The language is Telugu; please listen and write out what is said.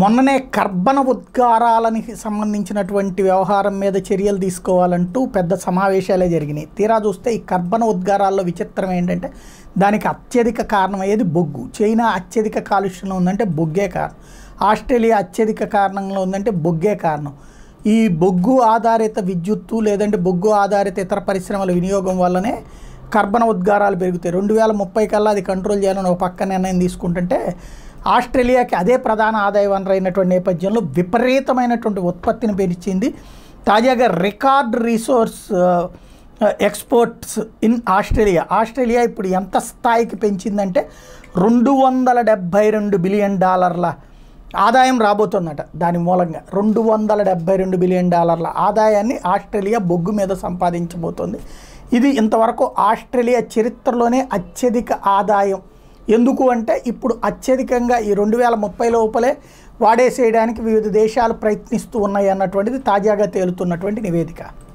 మొన్ననే కర్బన ఉద్గారాలకి సంబంధించినటువంటి వ్యవహారం మీద చర్యలు తీసుకోవాలంటూ పెద్ద సమావేశాలే జరిగినాయి తీరా చూస్తే ఈ కర్బన ఉద్గారాల్లో విచిత్రం ఏంటంటే దానికి అత్యధిక కారణమయ్యేది బొగ్గు చైనా అత్యధిక కాలుష్యంలో ఉందంటే బొగ్గే కారణం ఆస్ట్రేలియా అత్యధిక కారణంలో ఉందంటే బొగ్గే కారణం ఈ బొగ్గు ఆధారిత విద్యుత్తు లేదంటే బొగ్గు ఆధారిత ఇతర పరిశ్రమల వినియోగం వల్లనే కర్బన ఉద్గారాలు పెరుగుతాయి రెండు వేల ముప్పై కల్లా అది కంట్రోల్ చేయాలని ఒక పక్క నిర్ణయం తీసుకుంటుంటే ఆస్ట్రేలియాకి అదే ప్రధాన ఆదాయ వనరు అయినటువంటి నేపథ్యంలో విపరీతమైనటువంటి ఉత్పత్తిని పెంచింది తాజాగా record resource exports in Australia Australia ఇప్పుడు ఎంత స్థాయికి పెంచిందంటే రెండు వందల డెబ్భై రెండు బిలియన్ డాలర్ల ఆదాయం రాబోతుందట దాని మూలంగా రెండు వందల డెబ్బై రెండు బిలియన్ డాలర్ల ఆదాయాన్ని ఆస్ట్రేలియా బొగ్గు మీద సంపాదించబోతోంది ఇది ఇంతవరకు ఆస్ట్రేలియా చరిత్రలోనే అత్యధిక ఆదాయం ఎందుకు అంటే ఇప్పుడు అత్యధికంగా ఈ రెండు వేల ముప్పై లోపలే వాడేసేయడానికి వివిధ దేశాలు ప్రయత్నిస్తూ ఉన్నాయి అన్నటువంటిది తాజాగా తేలుతున్నటువంటి నివేదిక